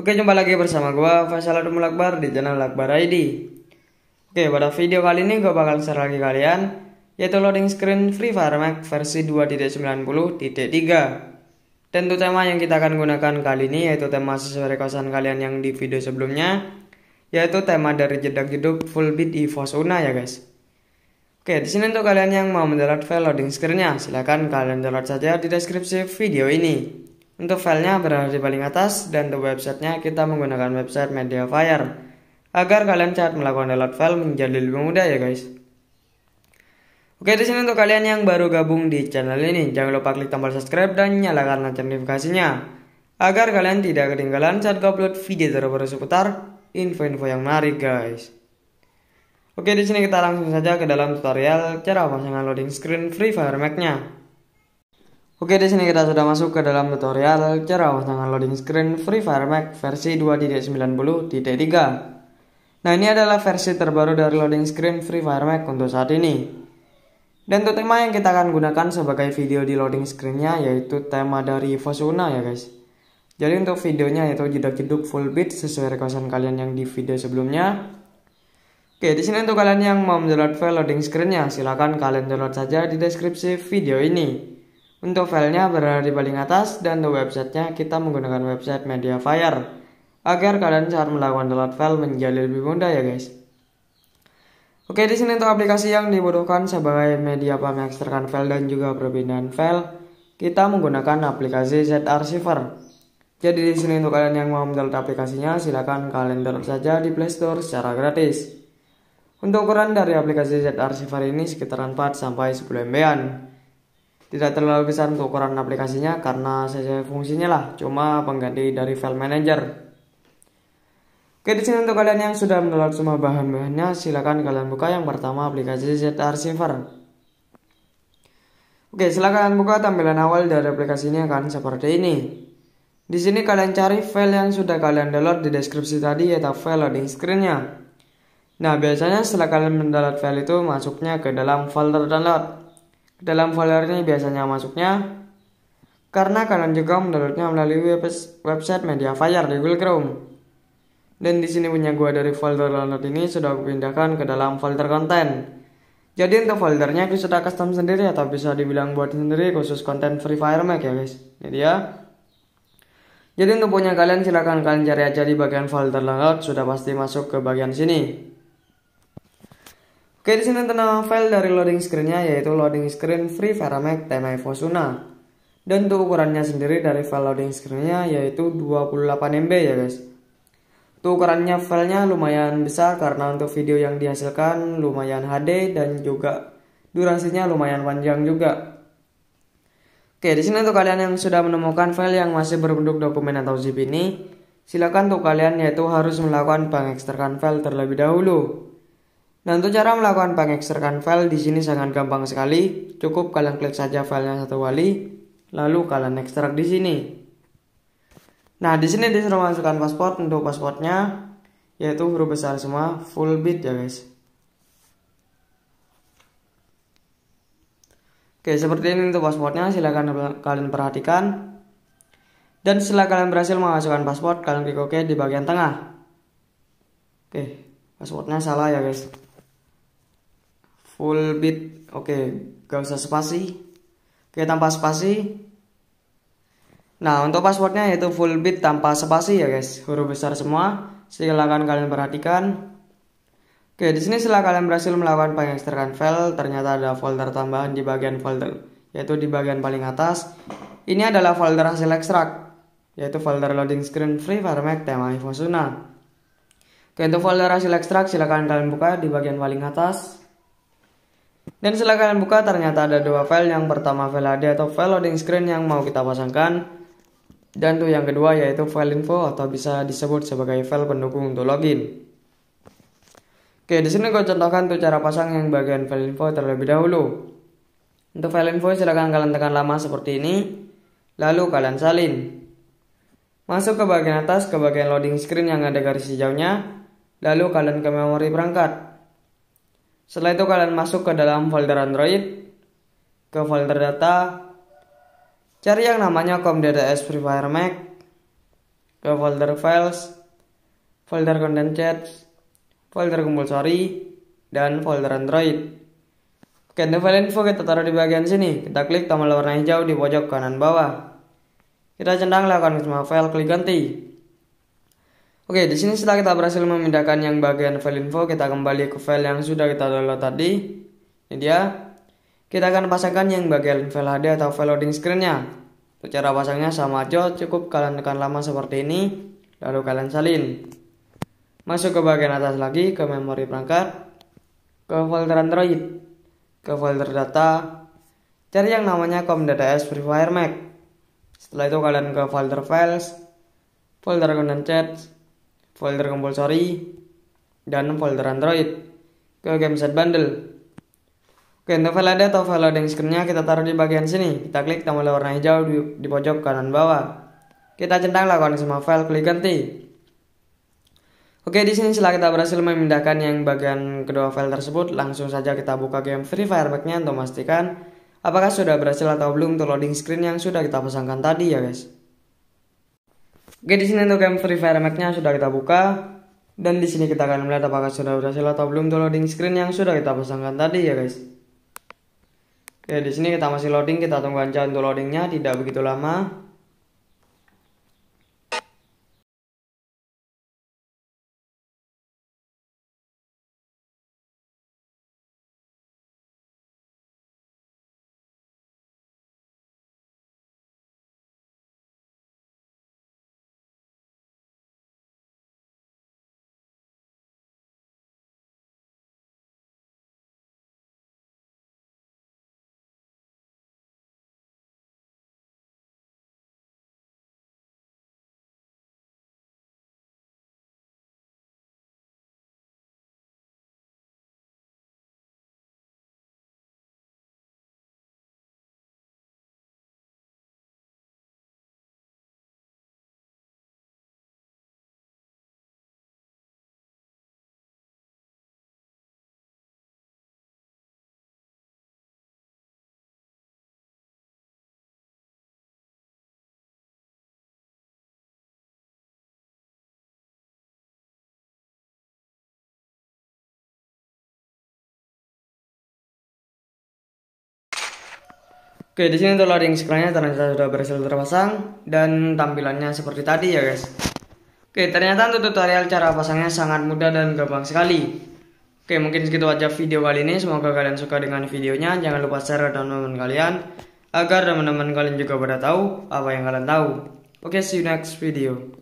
Oke jumpa lagi bersama gue Faisal Adumul Akbar di channel Akbar ID Oke pada video kali ini gue bakal share lagi kalian Yaitu loading screen Free Fire Max versi 2.90.3 Tentu tema yang kita akan gunakan kali ini yaitu tema sesuai requestan kalian yang di video sebelumnya Yaitu tema dari jedak jeduk full beat evo Una ya guys Oke di sini untuk kalian yang mau mendownload file loading screennya silahkan kalian download saja di deskripsi video ini untuk filenya berada di paling atas dan untuk websitenya kita menggunakan website Mediafire agar kalian cepat melakukan download file menjadi lebih mudah ya guys. Oke di sini untuk kalian yang baru gabung di channel ini jangan lupa klik tombol subscribe dan nyalakan lonceng notifikasinya agar kalian tidak ketinggalan saat upload video terbaru seputar info-info yang menarik guys. Oke, di sini kita langsung saja ke dalam tutorial cara pasangan loading screen Free Fire mac nya Oke, di sini kita sudah masuk ke dalam tutorial cara pasangan loading screen Free Fire Mac versi 2.90.3. Nah, ini adalah versi terbaru dari loading screen Free Fire Mac untuk saat ini. Dan untuk tema yang kita akan gunakan sebagai video di loading screennya yaitu tema dari Fosuna ya guys. Jadi untuk videonya yaitu jedak-jeduk full beat sesuai requestan kalian yang di video sebelumnya. Oke, di sini untuk kalian yang mau mendownload file loading screennya, silahkan kalian download saja di deskripsi video ini. Untuk filenya berada di paling atas dan untuk websitenya kita menggunakan website Mediafire agar kalian saat melakukan download file menjadi lebih mudah ya guys. Oke di sini untuk aplikasi yang dibutuhkan sebagai media pemeksterkan file dan juga perbedaan file kita menggunakan aplikasi Zarchiver. Jadi di sini untuk kalian yang mau mendownload aplikasinya silahkan kalian download saja di Play Store secara gratis. Untuk ukuran dari aplikasi Z Archiver ini sekitaran 4 sampai 10 MB-an tidak terlalu besar untuk ukuran aplikasinya karena saja fungsinya lah, cuma pengganti dari file manager. Oke, di sini untuk kalian yang sudah mendownload semua bahan-bahannya, silakan kalian buka yang pertama aplikasi ZR ZArchiver. Oke, silakan buka tampilan awal dari aplikasinya akan seperti ini. Di sini kalian cari file yang sudah kalian download di deskripsi tadi yaitu file loading screennya Nah, biasanya setelah kalian mendownload file itu masuknya ke dalam folder download dalam folder ini biasanya masuknya karena kalian juga mendownloadnya melalui website Mediafire di Google Chrome. Dan di sini punya gua dari folder download ini sudah aku pindahkan ke dalam folder konten. Jadi untuk foldernya aku sudah custom sendiri atau bisa dibilang buat sendiri khusus konten Free Fire Mac ya guys. Jadi ya. Jadi untuk punya kalian silahkan kalian cari aja di bagian folder download sudah pasti masuk ke bagian sini. Oke, di sini tentang file dari loading screennya yaitu loading screen Free Feramac TMI Fosuna. Dan untuk ukurannya sendiri dari file loading screennya yaitu 28 MB ya guys. Untuk ukurannya filenya lumayan besar karena untuk video yang dihasilkan lumayan HD dan juga durasinya lumayan panjang juga. Oke, di sini untuk kalian yang sudah menemukan file yang masih berbentuk dokumen atau zip ini, silakan untuk kalian yaitu harus melakukan pengekstrakan file terlebih dahulu. Nah untuk cara melakukan pengekstrakan file di sini sangat gampang sekali. Cukup kalian klik saja filenya satu kali, lalu kalian ekstrak di sini. Nah di sini disuruh masukkan paspor untuk paspornya yaitu huruf besar semua full bit ya guys. Oke seperti ini untuk paspornya silahkan kalian perhatikan. Dan setelah kalian berhasil memasukkan password kalian klik OK di bagian tengah. Oke passwordnya salah ya guys full bit, oke okay. gak usah spasi oke okay, tanpa spasi nah untuk passwordnya yaitu full bit tanpa spasi ya guys huruf besar semua silahkan kalian perhatikan oke okay, di sini setelah kalian berhasil melakukan pengekstrakan file ternyata ada folder tambahan di bagian folder yaitu di bagian paling atas ini adalah folder hasil ekstrak yaitu folder loading screen free mac tema ifosuna Oke, untuk folder hasil ekstrak silahkan kalian buka di bagian paling atas. Dan setelah kalian buka ternyata ada dua file yang pertama file HD atau file loading screen yang mau kita pasangkan dan tuh yang kedua yaitu file info atau bisa disebut sebagai file pendukung untuk login. Oke, di sini gue contohkan tuh cara pasang yang bagian file info terlebih dahulu. Untuk file info silahkan kalian tekan lama seperti ini, lalu kalian salin. Masuk ke bagian atas ke bagian loading screen yang ada garis hijaunya, lalu kalian ke memori perangkat. Setelah itu kalian masuk ke dalam folder Android, ke folder data, cari yang namanya com.ds Free Fire Mac, ke folder files, folder content chat, folder compulsory, dan folder Android. Oke, untuk file info kita taruh di bagian sini. Kita klik tombol warna hijau di pojok kanan bawah. Kita centang lakukan semua file, klik ganti. Oke, di sini setelah kita berhasil memindahkan yang bagian file info, kita kembali ke file yang sudah kita download tadi. Ini dia. Kita akan pasangkan yang bagian file HD atau file loading screen-nya. cara pasangnya sama aja, cukup kalian tekan lama seperti ini, lalu kalian salin. Masuk ke bagian atas lagi, ke memori perangkat, ke folder Android, ke folder data, cari yang namanya com.ds Free Fire Mac. Setelah itu kalian ke folder files, folder content chats, folder compulsory, dan folder Android. Ke gameset bundle. Oke, untuk file ada atau file loading screen-nya kita taruh di bagian sini. Kita klik tombol warna hijau di, di pojok kanan bawah. Kita centang lakukan semua file, klik ganti. Oke, di sini setelah kita berhasil memindahkan yang bagian kedua file tersebut, langsung saja kita buka game Free Fire Pack-nya untuk memastikan apakah sudah berhasil atau belum untuk loading screen yang sudah kita pasangkan tadi ya guys. Oke di sini untuk game Free Fire Max-nya sudah kita buka dan di sini kita akan melihat apakah sudah berhasil atau belum untuk loading screen yang sudah kita pasangkan tadi ya guys. Oke di sini kita masih loading, kita tunggu aja untuk loadingnya tidak begitu lama. Oke, di sini untuk loading screennya ternyata sudah berhasil terpasang dan tampilannya seperti tadi ya guys. Oke, ternyata untuk tutorial cara pasangnya sangat mudah dan gampang sekali. Oke, mungkin segitu aja video kali ini. Semoga kalian suka dengan videonya. Jangan lupa share ke teman-teman kalian agar teman-teman kalian juga pada tahu apa yang kalian tahu. Oke, see you next video.